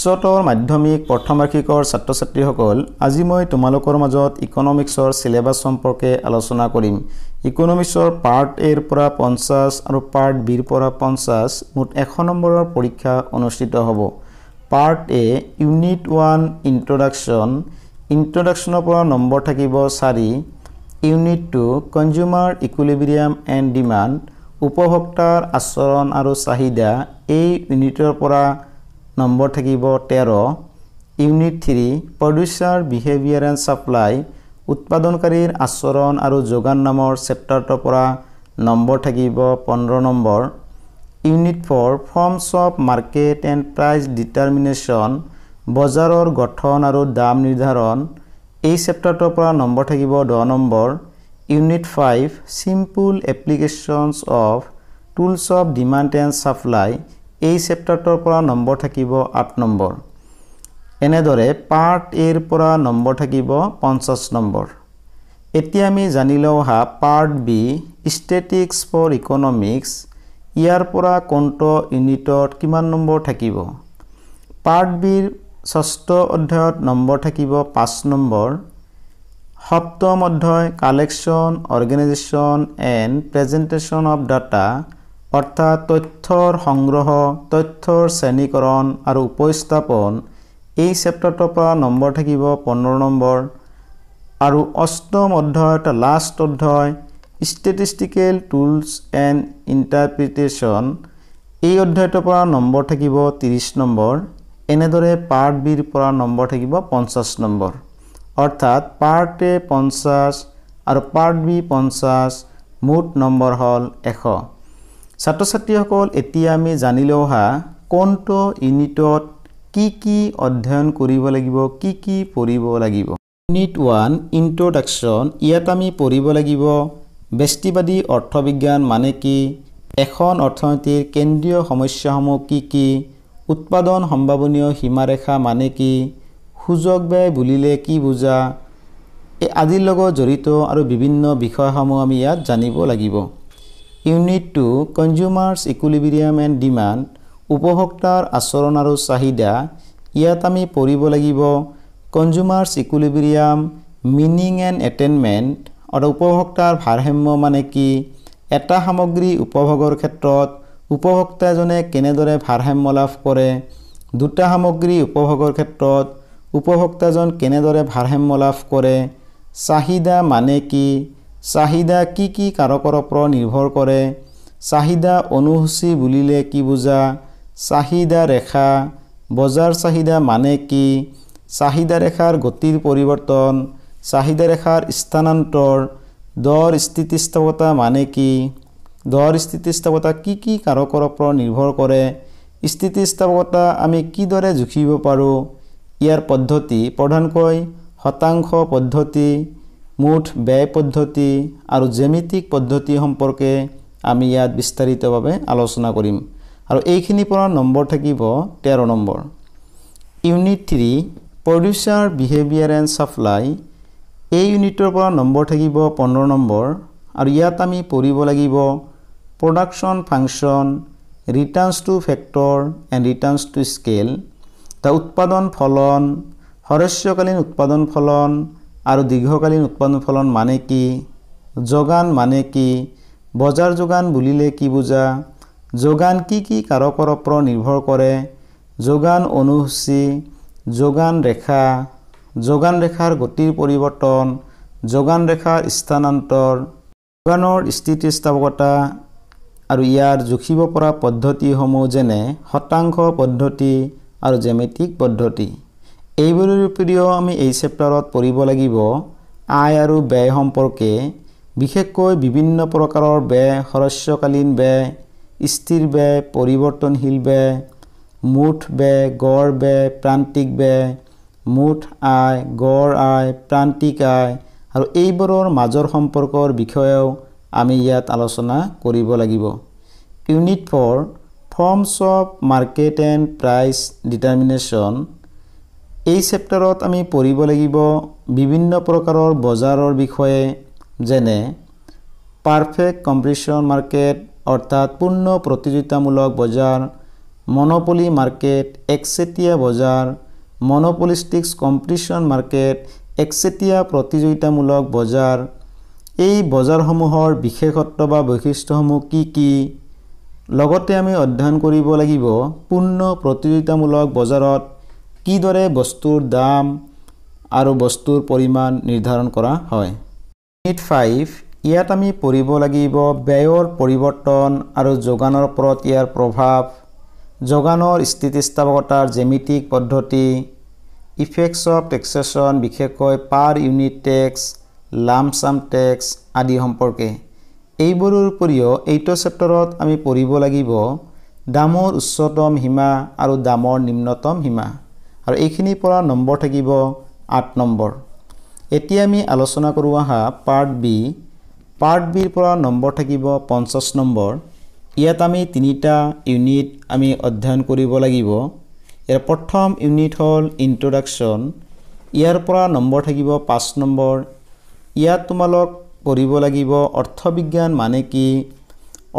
উচ্চতৰ মাধ্যমিক প্ৰথম ছাত্ৰ ছাত্ৰীসকল আজি মই তোমালোকৰ মাজত ইকনমিক্সৰ চিলেবাছ সম্পৰ্কে আলোচনা কৰিম ইকনমিক্সৰ পাৰ্ট এৰ পৰা পঞ্চাছ আৰু পাৰ্ট বিৰ পৰা পঞ্চাছ মুঠ এশ নম্বৰৰ পৰীক্ষা অনুষ্ঠিত হ'ব part A unit one introduction ইণ্ট্ৰডাকশ্যনৰ পৰা নম্বৰ থাকিব চাৰি unit two consumer equilibrium and demand উপভোক্তাৰ আচৰণ আৰু চাহিদা এই ইউনিটৰ পৰা নম্বৰ থাকিব তেৰ unit three producer behaviour and supply উৎপাদনকাৰীৰ আচৰণ আৰু যোগান নামৰ চেপ্টাৰটোৰ পৰা নম্বৰ থাকিব পোন্ধৰ number unit four forms of market and price determination বজাৰৰ গঠন আৰু দাম নিৰ্ধাৰণ এই চেপ্টাৰটোৰ পৰা নম্বৰ থাকিব দহ number unit five simple applications of tools of demand and supply এই চেপ্টাৰটোৰ পৰা নম্বৰ থাকিব আঠ নম্বৰ এনেদৰে পাৰ্ট এৰ পৰা নম্বৰ থাকিব পঞ্চাছ নম্বৰ এতিয়া আমি জানি লওঁ অহা part B statistics for economics ইয়াৰ পৰা কোনটো ইউনিটত কিমান নম্বৰ থাকিব পাৰ্ট বিৰ ষষ্ঠ অধ্যায়ত নম্বৰ থাকিব পাঁচ নম্বৰ সপ্তম অধ্যায় collection organisation and presentation of data অৰ্থাৎ তথ্যৰ সংগ্ৰহ তথ্যৰ শ্ৰেণীকৰণ আৰু উপস্থাপন এই চেপ্টাৰটোৰ পৰা নম্বৰ থাকিব পোন্ধৰ নম্বৰ আৰু অষ্টম অধ্যায় অৰ্থাৎ লাষ্ট অধ্যায় ষ্টেটিষ্টিকেল টুলছ এণ্ড ইণ্টাৰপ্ৰিটেশ্যন এই অধ্যায়টোৰ পৰা নম্বৰ থাকিব ত্ৰিছ নম্বৰ এনেদৰে পাৰ্ট বিৰ পৰা নম্বৰ থাকিব পঞ্চাছ নম্বৰ অৰ্থাৎ পাৰ্ট এ পঞ্চাছ আৰু পাৰ্ট বি পঞ্চাছ মুঠ নম্বৰ হ'ল এশ ছাত্ৰ ছাত্ৰীসকল এতিয়া আমি জানি জানিলে অহা কোনটো ইউনিটত কি কি অধ্যয়ন কৰিব লাগিব কি কি পঢ়িব লাগিব ইউনিট ওৱান ইণ্ট্ৰডাকশ্যন ইয়াত আমি পঢ়িব লাগিব বেষ্টিবাদী অৰ্থবিজ্ঞান মানে কি এখন অৰ্থনীতিৰ কেন্দ্ৰীয় সমস্যাসমূহ কি কি উৎপাদন সম্ভাৱনীয় সীমাৰেখা মানে কি সুযোগ ব্যয় বুলিলে কি বুজা এই আদিৰ লগত জড়িত আৰু বিভিন্ন বিষয়সমূহ আমি ইয়াত জানিব লাগিব unit two consumers equilibrium and demand উপভোক্তাৰ আচৰণ আৰু চাহিদা ইয়াত আমি পঢ়িব লাগিব consumers equilibrium meaning and attainment আৰু উপভোক্তাৰ ভাৰসাম্য মানে কি এটা সামগ্ৰী উপভোগৰ ক্ষেত্ৰত উপভোক্তাজনে কেনেদৰে ভাৰসাম্য লাভ কৰে দুটা সামগ্ৰী উপভোগৰ ক্ষেত্ৰত উপভোক্তাজন কেনেদৰে ভাৰসাম্য লাভ কৰে চাহিদা মানে কি চাহিদা কি কি কাৰকৰ ওপৰত নিৰ্ভৰ কৰে চাহিদা অনুসূচী বুলিলে কি বুজা চাহিদা ৰেখা বজাৰ চাহিদা মানে কি চাহিদা ৰেখাৰ গতিৰ পৰিৱৰ্তন চাহিদা ৰেখাৰ স্থানান্তৰ দৰ স্থিতিস্থাৱতা মানে কি দৰ স্থিতিস্থাৱতা কি কি কাৰকৰ ওপৰত নিৰ্ভৰ কৰে স্থিতিস্থকতা আমি কিদৰে জুখিব পাৰোঁ ইয়াৰ পদ্ধতি প্ৰধানকৈ শতাংশ পদ্ধতি মুঠ ব্যয় পদ্ধতি আৰু জ্যামিতিক পদ্ধতি সম্পৰ্কে আমি ইয়াত বিস্তাৰিতভাৱে আলোচনা কৰিম আৰু এইখিনিৰ পৰা নম্বৰ থাকিব তেৰ number unit three producer behaviour and supply এই ইউনিটৰ পৰা নম্বৰ থাকিব পোন্ধৰ নম্বৰ আৰু ইয়াত আমি পঢ়িব লাগিব production function returns to factor and returns to scale the উৎপাদন ফলন হৰস্যকালীন উৎপাদন ফলন আৰু দীৰ্ঘকালীন উৎপাদন ফলন মানে কি যোগান মানে কি বজাৰ যোগান বুলিলে কি বুজা যোগান কি কি কাৰকৰ ওপৰত নিৰ্ভৰ কৰে যোগান অনুসূচী যোগান ৰেখা যোগান ৰেখাৰ গতিৰ পৰিৱৰ্তন যোগান ৰেখাৰ স্থানান্তৰ যোগানৰ স্থিতিস্থাপকতা আৰু ইয়াৰ জুখিব পৰা পদ্ধতিসমূহ যেনে শতাংশ পদ্ধতি আৰু জ্যামিতিক পদ্ধতি এইবোৰৰ উপৰিও আমি এই চেপ্টাৰত পঢ়িব লাগিব আয় আৰু ব্যয় সম্পৰ্কে বিশেষকৈ বিভিন্ন প্ৰকাৰৰ ব্যয় শস্যকালীন ব্যয় স্থিৰ ব্যয় পৰিৱৰ্তনশীল ব্যয় মুঠ ব্যয় গড় ব্যয় প্ৰান্তিক ব্যয় মুঠ আয় গড় আয় প্ৰান্তিক আয় আৰু এইবোৰৰ মাজৰ সম্পৰ্কৰ বিষয়েও আমি ইয়াত আলোচনা কৰিব লাগিব unit four forms of market and price determination এই চেপ্টাৰত আমি পঢ়িব লাগিব বিভিন্ন প্ৰকাৰৰ বজাৰৰ বিষয়ে যেনে পাৰফেক্ট কম্পিটিশ্যন মাৰ্কেট অৰ্থাৎ পূৰ্ণ প্ৰতিযোগিতামূলক বজাৰ মনোপলি মাৰ্কেট একচেটীয়া বজাৰ মনোপলিষ্টিক্স কম্পিটিশ্যন মাৰ্কেট একচেটীয়া প্ৰতিযোগিতামূলক বজাৰ এই বজাৰসমূহৰ বিশেষত্ব বা বৈশিষ্ট্যসমূহ কি কি লগতে আমি অধ্যয়ন কৰিব লাগিব পূৰ্ণ প্ৰতিযোগিতামূলক বজাৰত কিদৰে বস্তুৰ দাম আৰু বস্তুৰ পৰিমাণ নিৰ্ধাৰণ কৰা হয় ইউনিট ফাইভ ইয়াত আমি পঢ়িব লাগিব ব্যয়ৰ পৰিৱৰ্তন আৰু যোগানৰ ওপৰত ইয়াৰ প্ৰভাৱ যোগানৰ স্থিতিস্থাপকতাৰ জেমিটিক পদ্ধতি ইফেক্টছ অফ টেক্সেশ্যন বিশেষকৈ পাৰ ইউনিট টেক্স লাম চাম টেক্স আদি সম্পৰ্কে এইবোৰৰ উপৰিও এইটো চেপ্টাৰত আমি পঢ়িব লাগিব দামৰ উচ্চতম সীমা আৰু দামৰ নিম্নতম সীমা আৰু এইখিনিৰ পৰা নম্বৰ থাকিব আঠ নম্বৰ এতিয়া আমি আলোচনা কৰোঁ আহা পাৰ্ট বি পাৰ্ট বিৰ পৰা নম্বৰ থাকিব পঞ্চাছ নম্বৰ ইয়াত আমি তিনিটা ইউনিট আমি অধ্যয়ন কৰিব লাগিব ইয়াৰ প্ৰথম ইউনিট হ'ল ইণ্ট্ৰডাকশ্যন ইয়াৰ পৰা নম্বৰ থাকিব পাঁচ নম্বৰ ইয়াত তোমালোক কৰিব লাগিব অৰ্থবিজ্ঞান মানে কি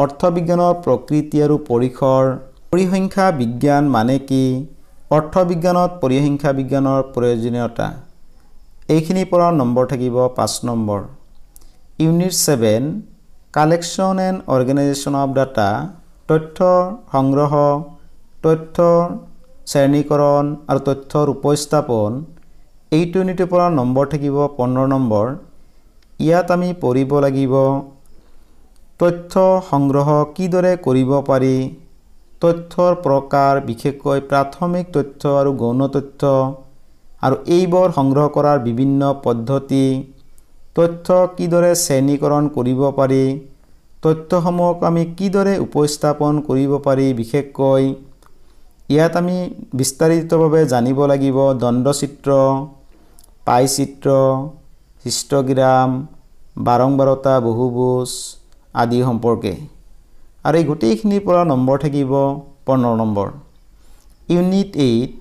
অৰ্থবিজ্ঞানৰ প্ৰকৃতি আৰু পৰিসৰ পৰিসংখ্যা বিজ্ঞান মানে কি অৰ্থ বিজ্ঞানত পৰিসংখ্যা বিজ্ঞানৰ প্ৰয়োজনীয়তা এইখিনিৰ পৰা নম্বৰ থাকিব পাঁচ number unit seven collection and organisation of data তথ্য সংগ্ৰহ তথ্য শ্ৰেণীকৰণ আৰু তথ্যৰ উপস্থাপন এইটো ইউনিটৰ পৰা নম্বৰ থাকিব পোন্ধৰ নম্বৰ ইয়াত আমি পঢ়িব লাগিব তথ্য সংগ্ৰহ কিদৰে কৰিব পাৰি তথ্যৰ প্ৰকাৰ বিশেষকৈ প্ৰাথমিক তথ্য আৰু গৌণ তথ্য আৰু এইবোৰ সংগ্ৰহ কৰাৰ বিভিন্ন পদ্ধতি তথ্য কিদৰে শ্ৰেণীকৰণ কৰিব পাৰি তথ্যসমূহক আমি কিদৰে উপস্থাপন কৰিব পাৰি বিশেষকৈ ইয়াত আমি বিস্তাৰিতভাৱে জানিব লাগিব দণ্ডচিত্ৰ পাইচিত্ৰ হিষ্টগ্ৰাম বাৰম্বাৰতা বহুভোজ আদি সম্পৰ্কে আৰু এই গোটেইখিনিৰ পৰা নম্বৰ থাকিব পোন্ধৰ নম্বৰ ইউনিট এইট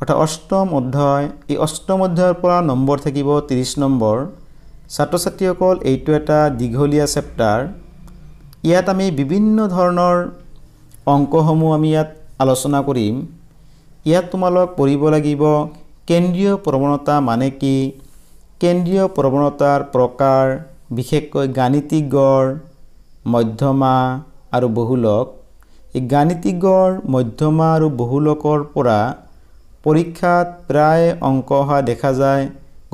অৰ্থাৎ অষ্টম অধ্যায় এই অষ্টম অধ্যায়ৰ পৰা নম্বৰ থাকিব ত্ৰিছ নম্বৰ ছাত্ৰ ছাত্ৰীসকল এইটো এটা দীঘলীয়া চেপ্টাৰ ইয়াত আমি বিভিন্ন ধৰণৰ অংকসমূহ আমি ইয়াত আলোচনা কৰিম ইয়াত তোমালোক পঢ়িব লাগিব কেন্দ্ৰীয় প্ৰৱণতা মানে কি কেন্দ্ৰীয় প্ৰৱণতাৰ প্ৰকাৰ বিশেষকৈ গাণিতিক গড় মধ্যমা আৰু বহুলক এই গাণিতিকৰ মধ্যমা আৰু বহুলোকৰ পৰা পৰীক্ষাত প্ৰায় অংক অহা দেখা যায়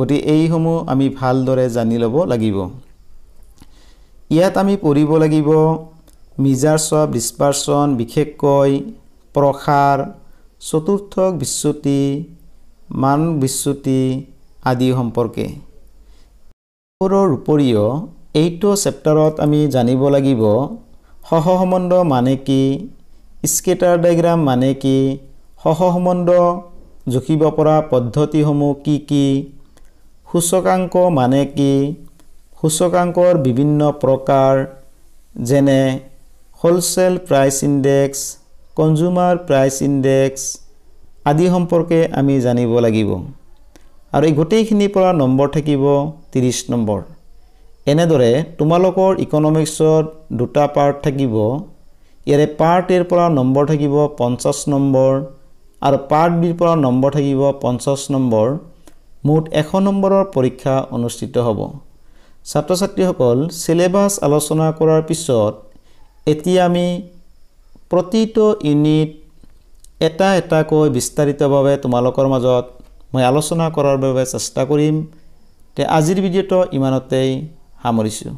গতিকে এইসমূহ আমি ভালদৰে জানি ল'ব লাগিব ইয়াত আমি পঢ়িব লাগিব মিজাৰ্ছ অফ ডিছপাৰ্চন বিশেষকৈ প্ৰসাৰ চতুৰ্থক বিশ্বতি মান বিশ্বতি আদি সম্পৰ্কে ৰ উপৰিও এইটো চেপ্টাৰত আমি জানিব লাগিব সহসম্বন্ধ মানে কি স্কেটাৰ ডায়েগ্ৰাম মানে কি সহসম্বন্ধ জুখিব পৰা পদ্ধতিসমূহ কি কি সূচকাংক মানে কি সূচকাংকৰ বিভিন্ন প্ৰকাৰ যেনে wholesale price index consumer price index আদি সম্পৰ্কে আমি জানিব লাগিব আৰু এই গোটেইখিনিৰ পৰা নম্বৰ থাকিব ত্ৰিছ নম্বৰ এনেদৰে তোমালোকৰ ইকনমিক্সত দুটা পাৰ্ট থাকিব ইয়াৰে পাৰ্ট এৰ পৰা নম্বৰ থাকিব পঞ্চাছ নম্বৰ আৰু পাৰ্ট বিৰ পৰা নম্বৰ থাকিব পঞ্চাছ নম্বৰ মুঠ এশ নম্বৰৰ পৰীক্ষা অনুষ্ঠিত হ'ব ছাত্ৰ ছাত্ৰীসকল ছিলেবাছ আলোচনা কৰাৰ পিছত এতিয়া আমি প্ৰতিটো ইউনিট এটা এটাকৈ বিস্তাৰিতভাৱে তোমালোকৰ মাজত মই আলোচনা কৰাৰ বাবে চেষ্টা কৰিম তে আজিৰ ভিডিঅ'টো ইমানতেই 하므리시오